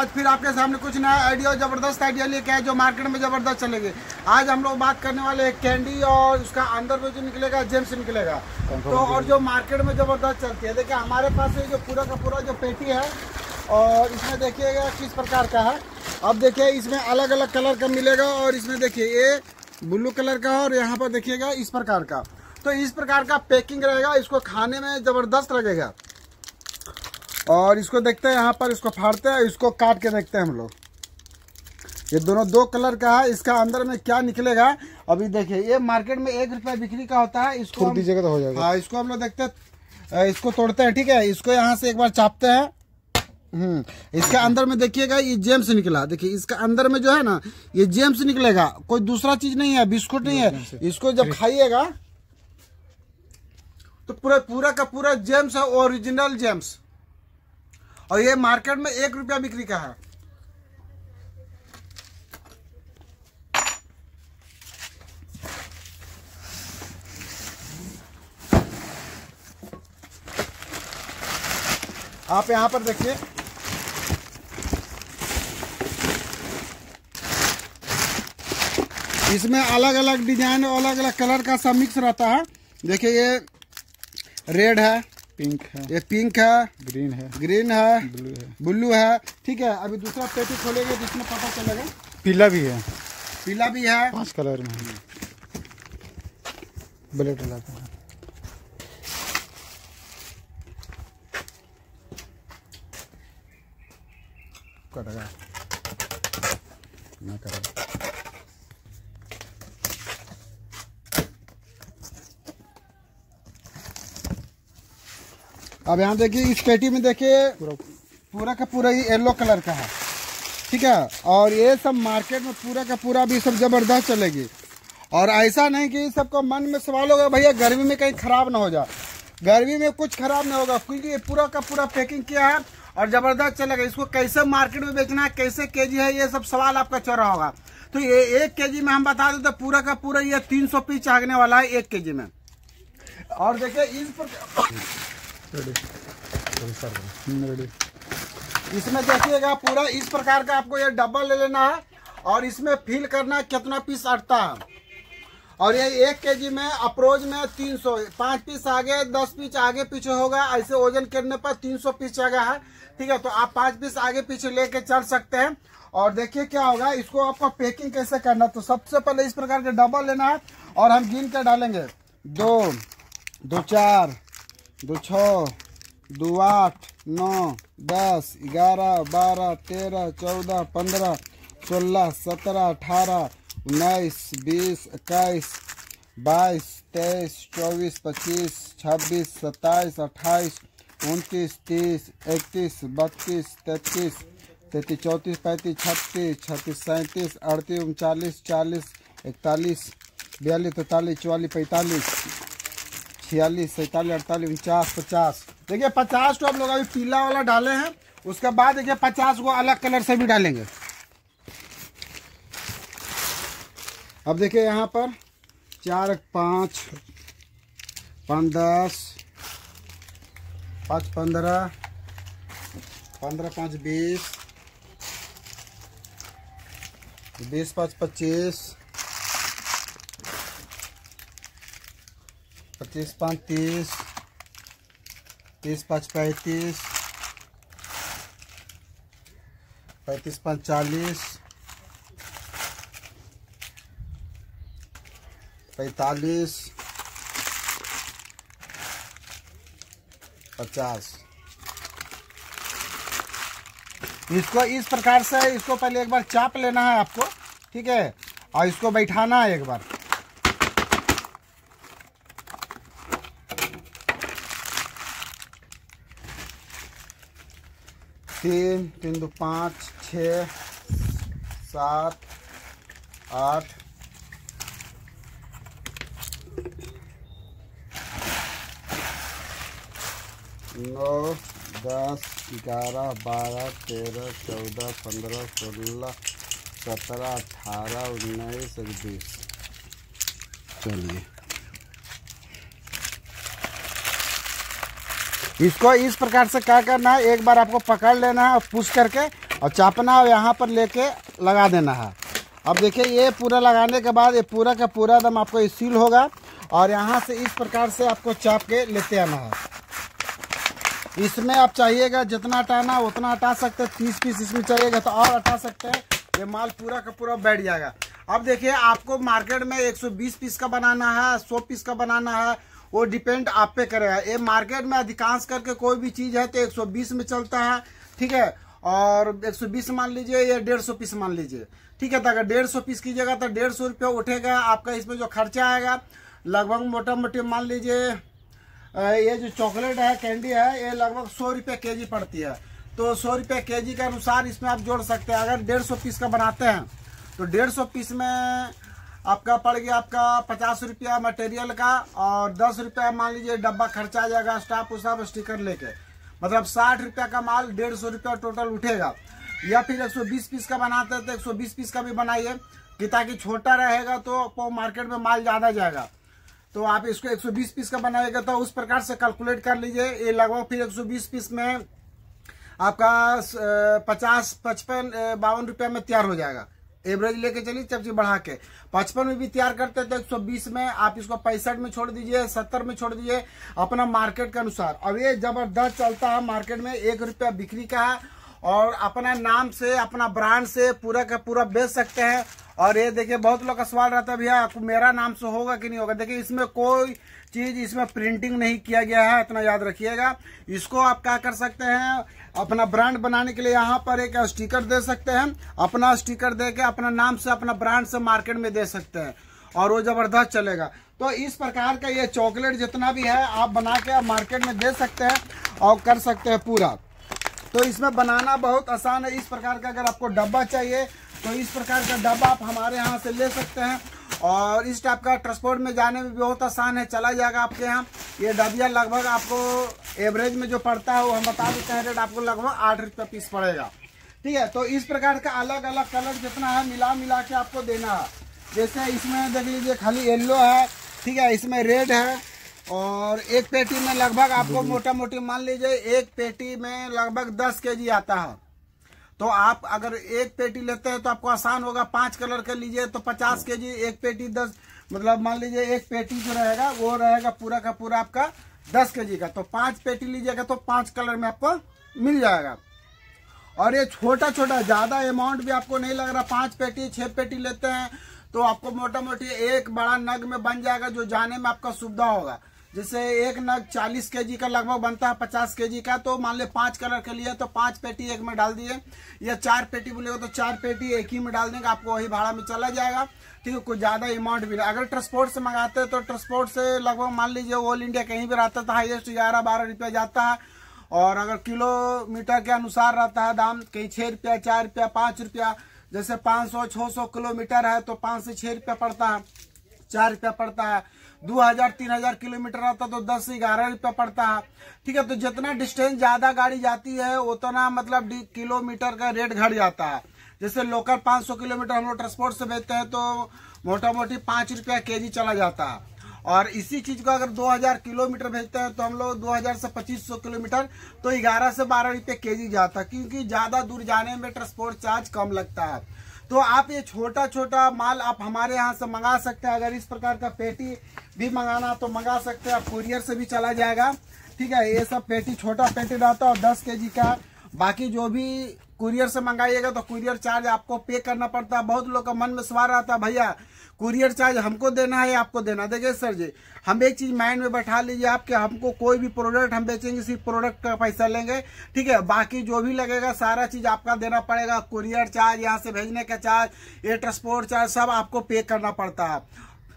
आज फिर आपके सामने कुछ नया आइडिया ज़बरदस्त आइडिया लेके आए जो मार्केट में ज़बरदस्त चलेंगे आज हम लोग बात करने वाले हैं कैंडी और उसका अंदर में जो निकलेगा जेम्स निकलेगा तो और जो मार्केट में ज़बरदस्त चलती है देखिए हमारे पास ये जो पूरा का पूरा जो पेटी है और इसमें देखिएगा किस प्रकार का है अब देखिए इसमें अलग अलग कलर का मिलेगा और इसमें देखिए ये ब्लू कलर का और यहाँ पर देखिएगा इस प्रकार का तो इस प्रकार का पैकिंग रहेगा इसको खाने में ज़बरदस्त लगेगा और इसको देखते हैं यहाँ पर इसको फाड़ते हैं इसको काट के देखते हैं हम लोग ये दोनों दो कलर का है इसका अंदर में क्या निकलेगा अभी देखिए ये मार्केट में एक रुपया बिक्री का होता है इसको हम, तो हो जाएगा हाँ इसको हम लोग देखते हैं इसको तोड़ते हैं ठीक है इसको यहाँ से एक बार चापते हैं हम्म इसके अंदर में देखिएगा ये जेम्स निकला देखिए इसका अंदर में जो है ना ये जेम्स निकलेगा कोई दूसरा चीज नहीं है बिस्कुट नहीं है इसको जब खाइएगा तो पूरा पूरा का पूरा जेम्स है ओरिजिनल जेम्स और ये मार्केट में एक रुपया बिक्री का है आप यहां पर देखिए इसमें अलग अलग डिजाइन और अलग अलग कलर का सब मिक्स रहता है देखिए ये रेड है पिंक है एक पिंक है ग्रीन है ग्रीन है ब्लू है ब्लू है ठीक है अभी दूसरा पेटी खोलेंगे जिसमें पता चलेगा पीला भी है पीला भी है पांच कलर में ब्लैक कलर का कट गया ना करेगा अब यहाँ देखिए इस पेटी में देखिए पूरा का पूरा ये येलो कलर का है ठीक है और ये सब मार्केट में पूरा का पूरा भी सब जबरदस्त चलेगी और ऐसा नहीं कि सबको मन में सवाल होगा भैया गर्मी में कहीं खराब ना हो जाए गर्मी में कुछ खराब ना होगा क्योंकि ये पूरा का पूरा पैकिंग किया है और जबरदस्त चलेगा इसको कैसे मार्केट में बेचना है कैसे के है ये सब सवाल आपका चल रहा होगा तो ये एक के में हम बता देते तो पूरा का पूरा ये तीन सौ पीस चाहने वाला है एक के में और देखिये इस पर Hmm, इसमें देखिएगा पूरा इस प्रकार का आपको ये डब्बा ले लेना है और इसमें फिल करना कितना पीस अटता है और ये एक केजी में अप्रोच में तीन सौ पांच पीस आगे दस पीस आगे पीछे होगा ऐसे वजन करने पर तीन सौ पीस जगह है ठीक है तो आप पांच पीस आगे पीछे लेके चल सकते हैं और देखिए क्या होगा इसको आपको पैकिंग कैसे करना तो सबसे पहले इस प्रकार के डब्बा लेना है और हम गिन के डालेंगे दो दो चार दो छः दो आठ नौ दस ग्यारह बारह तेरह चौदह पंद्रह सोलह सत्रह अठारह उन्नीस बीस इक्कीस बाईस तेईस चौबीस पच्चीस छब्बीस सत्ताईस अट्ठाईस उनतीस तीस इकतीस बत्तीस तैतीस तैतीस चौंतीस पैंतीस छत्तीस छत्तीस सैंतीस अड़तीस उनचालीस चालीस इकतालीस बयालीस तैतालीस चौवालीस पैंतालीस छियालीस सैतालीस अड़तालीस उनचास पचास देखिए पचास तो आप लोग अभी पीला वाला डाले हैं उसके बाद देखिए पचास को अलग कलर से भी डालेंगे अब देखिए यहाँ पर चार पाँच पाँच दस पाँच पंद्रह पंद्रह पाँच बीस बीस पाँच पच्चीस पच्चीस पाँच तीस तीस पाँच पैंतीस पैंतीस पाँच चालीस पैतालीस पचास इसको इस प्रकार से इसको पहले एक बार चाप लेना है आपको ठीक है और इसको बैठाना है एक बार तीन तीन दो पाँच छः सात आठ नौ दस ग्यारह बारह तेरह चौदह पंद्रह सोलह सत्रह अठारह उन्नीस बीस चलिए इसको इस प्रकार से क्या करना है एक बार आपको पकड़ लेना है और पुश करके और चापना और यहाँ पर लेके लगा देना है अब देखिए ये पूरा लगाने के बाद ये पूरा का पूरा दम आपको सील होगा और यहाँ से इस प्रकार से आपको चाप के लेते आना है इसमें आप चाहिएगा जितना हटाना उतना हटा सकते हैं तीस पीस इसमें चाहिएगा तो और हटा सकते हैं ये माल पूरा का पूरा बैठ जाएगा अब देखिए आपको मार्केट में 120 पीस का बनाना है 100 पीस का बनाना है वो डिपेंड आप पे करेगा ये मार्केट में अधिकांश करके कोई भी चीज़ है तो 120 में चलता है ठीक है और 120 मान लीजिए या डेढ़ सौ पीस मान लीजिए ठीक है तो अगर डेढ़ सौ पीस कीजिएगा तो डेढ़ सौ रुपया उठेगा आपका इसमें जो खर्चा आएगा लगभग मोटा मोटी मान लीजिए ये जो चॉकलेट है कैंडी है ये लगभग सौ रुपये के जी पड़ती है तो सौ रुपये के जी के अनुसार इसमें आप जोड़ सकते हैं अगर डेढ़ सौ पीस का बनाते हैं तो डेढ़ सौ पीस में आपका पड़ गया आपका पचास रुपया मटेरियल का और दस रुपया मान लीजिए डब्बा खर्चा आ जाएगा स्टाफ उस स्टिकर लेके मतलब साठ रुपया का माल डेढ़ सौ रुपया टोटल उठेगा या फिर एक सौ बीस पीस का बनाते हैं तो एक सौ बीस पीस का भी बनाइए कि ताकि छोटा रहेगा तो मार्केट में माल ज़्यादा जाएगा तो आप इसको बीस पीस का बनाएगा तो उस प्रकार से कैलकुलेट कर लीजिए ये लगभग फिर बीस पीस में आपका पचास पचपन बावन रुपया में तैयार हो जाएगा एवरेज लेके चलिए चपची बढ़ा के पचपन में भी तैयार करते थे 120 में आप इसको पैंसठ में छोड़ दीजिए 70 में छोड़ दीजिए अपना मार्केट के अनुसार और ये जबरदस्त चलता है मार्केट में एक रुपया बिक्री का है और अपना नाम से अपना ब्रांड से पूरा का पूरा बेच सकते हैं और ये देखिए बहुत लोग का सवाल रहता है भैया मेरा नाम से होगा कि नहीं होगा देखिए इसमें कोई चीज इसमें प्रिंटिंग नहीं किया गया है इतना याद रखिएगा इसको आप क्या कर सकते हैं अपना ब्रांड बनाने के लिए यहाँ पर एक स्टिकर दे सकते हैं अपना स्टिकर दे के अपना नाम से अपना ब्रांड से मार्केट में दे सकते हैं और वो ज़बरदस्त चलेगा तो इस प्रकार का ये चॉकलेट जितना भी है आप बना के आप मार्केट में दे सकते हैं और कर सकते हैं पूरा तो इसमें बनाना बहुत आसान है इस प्रकार का अगर आपको डब्बा चाहिए तो इस प्रकार का डब्बा आप हमारे यहाँ से ले सकते हैं और इस टाइप का ट्रांसपोर्ट में जाने में बहुत आसान है चला जाएगा आपके यहाँ ये डबिया लगभग आपको एवरेज में जो पड़ता है वो हम बता देते हैं रेट आपको लगभग आठ रुपये पीस पड़ेगा ठीक है तो इस प्रकार का अलग अलग कलर जितना है मिला मिला के आपको देना है जैसे इसमें देख लीजिए खाली येल्लो है ठीक है इसमें रेड है और एक पेटी में लगभग आपको मोटा मोटी मान लीजिए एक पेटी में लगभग दस के आता है तो आप अगर एक पेटी लेते हैं तो आपको आसान होगा पांच कलर का लीजिए तो पचास के जी एक पेटी दस मतलब मान लीजिए एक पेटी जो रहेगा वो रहेगा पूरा का पूरा आपका दस के जी का तो पांच पेटी लीजिएगा तो पांच कलर में आपको मिल जाएगा और ये छोटा छोटा ज़्यादा अमाउंट भी आपको नहीं लग रहा पांच पेटी छह पेटी लेते हैं तो आपको मोटा मोटी एक बड़ा नग में बन जाएगा जो जाने में आपका सुविधा होगा जैसे एक नग 40 केजी का लगभग बनता है 50 केजी का तो मान ले पांच कलर के लिए तो पांच पेटी एक में डाल दिए या चार पेटी बोलेगा तो चार पेटी एक ही में डाल देंगे आपको वही भाड़ा में चला जाएगा ठीक है कुछ ज़्यादा अमाउंट भी अगर ट्रांसपोर्ट से मंगाते हैं तो ट्रांसपोर्ट से लगभग मान लीजिए ऑल इंडिया कहीं भी रहता था हाइएस्ट ग्यारह बारह रुपया जाता है और अगर किलोमीटर के अनुसार रहता है दाम कहीं छः रुपया चार रुपया पाँच रुपया जैसे पाँच सौ छः सौ किलोमीटर है तो पाँच से छः रुपया पड़ता है चार रुपया पड़ता है दो हजार तीन हजार किलोमीटर आता तो दस ग्यारह रुपया पड़ता है ठीक है तो जितना डिस्टेंस ज्यादा गाड़ी जाती है उतना मतलब किलोमीटर का रेट घट जाता है जैसे लोकल पांच सौ किलोमीटर हम लोग ट्रांसपोर्ट से भेजते हैं तो मोटा मोटी पांच रुपया के जी चला जाता है और इसी चीज को अगर 2000 किलोमीटर भेजते हैं तो हम लोग 2000 से 2500 किलोमीटर तो 11 से 12 रुपये के जी जाता है क्योंकि ज़्यादा दूर जाने में ट्रांसपोर्ट चार्ज कम लगता है तो आप ये छोटा छोटा माल आप हमारे यहाँ से मंगा सकते हैं अगर इस प्रकार का पेटी भी मंगाना तो मंगा सकते हैं आप कुरियर से भी चला जाएगा ठीक है ये सब पेटी छोटा पेटी रहता है और दस के का बाकी जो भी कुरियर से मंगाइएगा तो कुरियर चार्ज आपको पे करना पड़ता है बहुत लोग का मन में सवार रहता है भैया कुरियर चार्ज हमको देना है आपको देना देखिए सर जी हम एक चीज माइंड में बैठा लीजिए आपके हमको कोई भी प्रोडक्ट हम बेचेंगे सिर्फ प्रोडक्ट का पैसा लेंगे ठीक है बाकी जो भी लगेगा सारा चीज आपका देना पड़ेगा कुरियर चार्ज यहाँ से भेजने का चार्ज एयर ट्रांसपोर्ट चार्ज सब आपको पे करना पड़ता है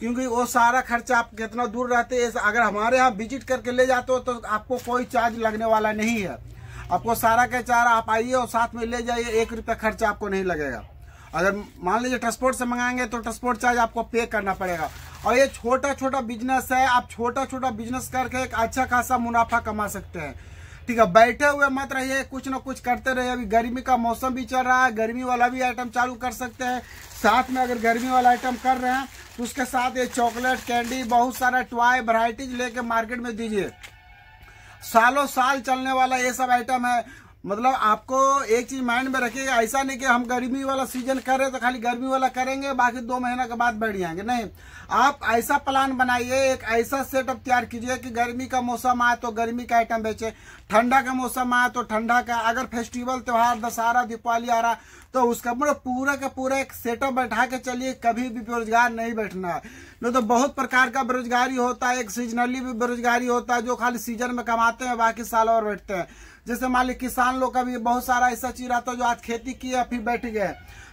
क्योंकि वो सारा खर्चा आप कितना दूर रहते हैं अगर हमारे यहाँ विजिट करके ले जाते हो तो आपको कोई चार्ज लगने वाला नहीं है आपको सारा का चारा आप आइए और साथ में ले जाइए एक रुपया खर्चा आपको नहीं लगेगा अगर मान लीजिए ट्रांसपोर्ट से मंगाएंगे तो ट्रांसपोर्ट चार्ज आपको पे करना पड़ेगा और ये छोटा छोटा बिजनेस है आप छोटा छोटा बिजनेस करके एक अच्छा खासा मुनाफा कमा सकते हैं ठीक है बैठे हुए मत रहिए कुछ ना कुछ करते रहिए अभी गर्मी का मौसम भी चल रहा है गर्मी वाला भी आइटम चालू कर सकते हैं साथ में अगर गर्मी वाला आइटम कर रहे हैं तो उसके साथ ये चॉकलेट कैंडी बहुत सारा टॉय वराइटीज लेके मार्केट में दीजिए सालों साल चलने वाला ये सब आइटम है मतलब आपको एक चीज माइंड में रखिएगा ऐसा नहीं कि हम गर्मी वाला सीजन कर रहे तो खाली गर्मी वाला करेंगे बाकी दो महीना के बाद बैठ जाएंगे नहीं आप ऐसा प्लान बनाइए एक ऐसा सेटअप तैयार कीजिए कि गर्मी का मौसम आए तो गर्मी का आइटम बेचे ठंडा का मौसम आए तो ठंडा का अगर फेस्टिवल त्यौहार दशहरा दीपावली आ रहा तो उसका मतलब पूरा का पूरा एक सेटअप बैठा के चलिए कभी भी बेरोजगार नहीं बैठना है नहीं तो बहुत प्रकार का बेरोजगारी होता है एक सीजनली भी बेरोजगारी होता है जो खाली सीजन में कमाते हैं बाकी साल और बैठते हैं जैसे मान ली किसान लोग का भी बहुत सारा ऐसा चीज रहता है जो आज खेती किया फिर बैठ गए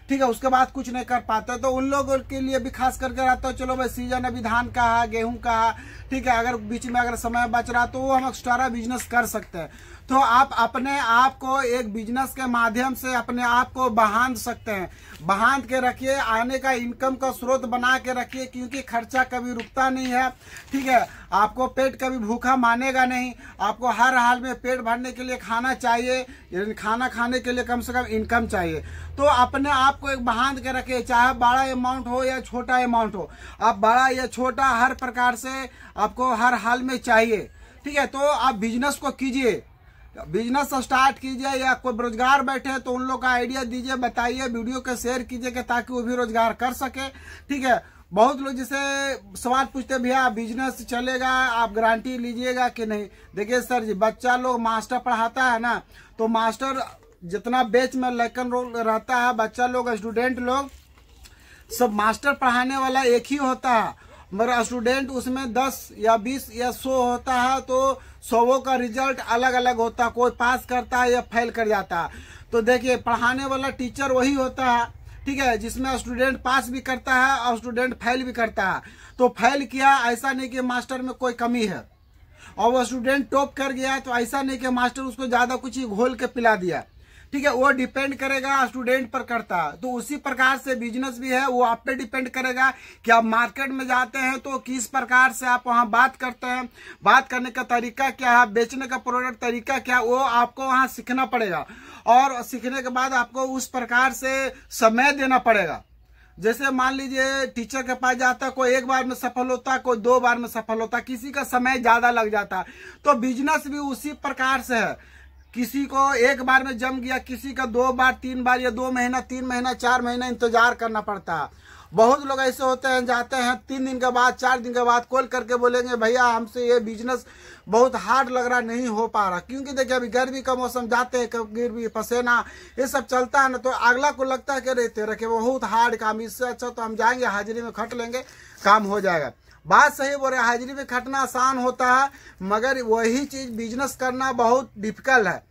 ठीक है उसके बाद कुछ नहीं कर पाते तो उन लोगों के लिए भी खास करके रहता है चलो भाई सीजन अभी धान का है गेहूं का है ठीक है अगर बीच में अगर समय बच रहा तो वो हम एक्स्ट्रा बिजनेस कर सकते हैं तो आप अपने आप को एक बिजनेस के माध्यम से अपने आप को बहान सकते हैं बहान के रखिए आने का इनकम का स्रोत बना के रखिए क्योंकि खर्चा कभी रुकता नहीं है ठीक है आपको पेट कभी भूखा मानेगा नहीं आपको हर हाल में पेट भरने के लिए खाना चाहिए खाना खाने के लिए कम से कम इनकम चाहिए तो अपने आप को एक बांध के रखिए चाहे बड़ा अमाउंट हो या छोटा अमाउंट हो आप बड़ा या छोटा हर प्रकार से आपको हर हाल में चाहिए ठीक है तो आप बिजनेस को कीजिए बिजनेस स्टार्ट कीजिए या कोई बेरोजगार बैठे तो उन लोग का आइडिया दीजिए बताइए वीडियो के शेयर कीजिए ताकि वो भी रोजगार कर सके ठीक है बहुत लोग जैसे सवाल पूछते हैं भैया बिजनेस चलेगा आप गारंटी लीजिएगा कि नहीं देखिए सर जी बच्चा लोग मास्टर पढ़ाता है ना तो मास्टर जितना बेच में लेकिन रहता है बच्चा लोग स्टूडेंट लोग सब मास्टर पढ़ाने वाला एक ही होता है मगर स्टूडेंट उसमें दस या बीस या सौ होता है तो सौों का रिजल्ट अलग अलग होता है कोई पास करता है या फेल कर जाता है तो देखिए पढ़ाने वाला टीचर वही होता है ठीक है जिसमें स्टूडेंट पास भी करता है और स्टूडेंट फेल भी करता है तो फेल किया ऐसा नहीं कि मास्टर में कोई कमी है और वो स्टूडेंट टॉप कर गया तो ऐसा नहीं कि मास्टर उसको ज़्यादा कुछ घोल के पिला दिया ठीक है वो डिपेंड करेगा स्टूडेंट पर करता तो उसी प्रकार से बिजनेस भी है वो आप पे डिपेंड करेगा कि आप मार्केट में जाते हैं तो किस प्रकार से आप वहां बात करते हैं बात करने का तरीका क्या है बेचने का प्रोडक्ट तरीका क्या वो आपको वहां सीखना पड़ेगा और सीखने के बाद आपको उस प्रकार से समय देना पड़ेगा जैसे मान लीजिए टीचर के पास जाता कोई एक बार में सफल होता कोई दो बार में सफल होता किसी का समय ज्यादा लग जाता तो बिजनेस भी उसी प्रकार से है किसी को एक बार में जम गया किसी का दो बार तीन बार या दो महीना तीन महीना चार महीना इंतजार करना पड़ता है बहुत लोग ऐसे होते हैं जाते हैं तीन दिन के बाद चार दिन के बाद कॉल करके बोलेंगे भैया हमसे ये बिजनेस बहुत हार्ड लग रहा नहीं हो पा रहा क्योंकि देखिए अभी गर्मी का मौसम जाते हैं गर्मी पसेना ये सब चलता है ना तो अगला को लगता है कि रहते रखे बहुत हार्ड काम इससे अच्छा तो हम जाएंगे हाजिरी में खट लेंगे काम हो जाएगा बात सही बोल रहे हाजिरी में खटना आसान होता है मगर वही चीज़ बिजनेस करना बहुत डिफिकल्ट है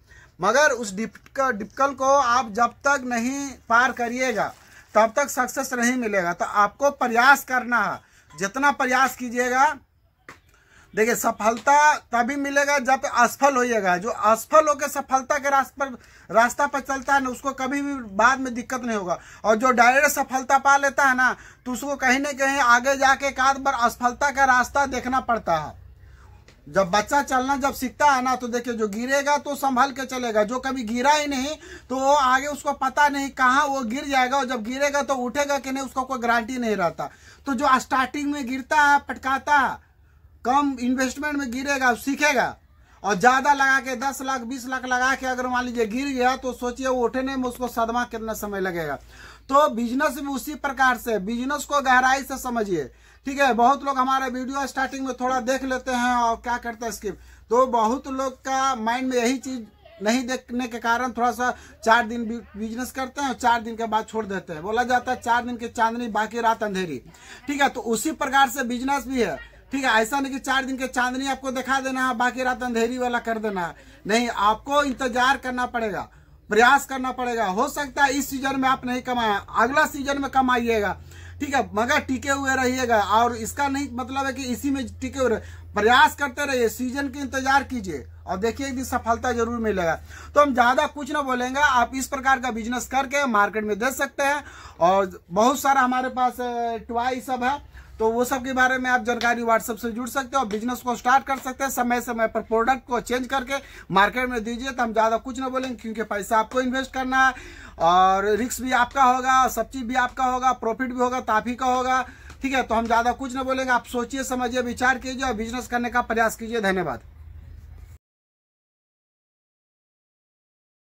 मगर उस डिफिकल डिफिकल्ट को आप जब तक नहीं पार करिएगा तब तक सक्सेस नहीं मिलेगा तो आपको प्रयास करना है जितना प्रयास कीजिएगा देखिए सफलता तभी मिलेगा जब असफल होइएगा जो असफल होकर सफलता के रास्ते पर रास्ता पर चलता है ना उसको कभी भी बाद में दिक्कत नहीं होगा और जो डायरेक्ट सफलता पा लेता है ना तो उसको कहीं ना कहीं आगे जाके एक आध बार असफलता का रास्ता देखना पड़ता है जब बच्चा चलना जब सीखता है ना तो देखिए जो गिरेगा तो संभल के चलेगा जो कभी गिरा ही नहीं तो वो आगे उसको पता नहीं कहाँ वो गिर जाएगा और जब गिरेगा तो उठेगा कि नहीं उसका कोई गारंटी नहीं रहता तो जो स्टार्टिंग में गिरता है पटकाता है कम इन्वेस्टमेंट में गिरेगा सीखेगा और ज्यादा लगा के दस लाख बीस लाख लगा के अगर मान लीजिए गिर गया तो सोचिए उठने में उसको सदमा कितना समय लगेगा तो बिजनेस भी उसी प्रकार से बिजनेस को गहराई से समझिए ठीक है बहुत लोग हमारा वीडियो स्टार्टिंग में थोड़ा देख लेते हैं और क्या करते हैं स्किप तो बहुत लोग का माइंड में यही चीज नहीं देखने के कारण थोड़ा सा चार दिन बिजनेस करते हैं और चार दिन के बाद छोड़ देते हैं बोला जाता है चार दिन की चांदनी बाकी रात अंधेरी ठीक है तो उसी प्रकार से बिजनेस भी है ठीक है ऐसा नहीं कि चार दिन के चांदनी आपको दिखा देना है बाकी रात अंधेरी वाला कर देना है नहीं आपको इंतजार करना पड़ेगा प्रयास करना पड़ेगा हो सकता है इस सीजन में आप नहीं कमाए अगला सीजन में कमाइएगा ठीक है मगर टिके हुए रहिएगा और इसका नहीं मतलब है कि इसी में टिके हुए प्रयास करते रहिए सीजन के इंतजार कीजिए और देखिए एक दिन सफलता जरूर मिलेगा तो हम ज्यादा कुछ ना बोलेंगे आप इस प्रकार का बिजनेस करके मार्केट में दे सकते हैं और बहुत सारा हमारे पास टॉय सब है तो वो सब के बारे में आप जानकारी व्हाट्सएप से जुड़ सकते हो और बिजनेस को स्टार्ट कर सकते हैं समय समय पर प्रोडक्ट को चेंज करके मार्केट में दीजिए तो हम ज़्यादा कुछ ना बोलेंगे क्योंकि पैसा आपको इन्वेस्ट करना है और रिक्स भी आपका होगा सब चीज़ भी आपका होगा प्रॉफिट भी होगा ताफी तो का होगा ठीक है तो हम ज़्यादा कुछ ना बोलेंगे आप सोचिए समझिए विचार कीजिए और बिजनेस करने का प्रयास कीजिए धन्यवाद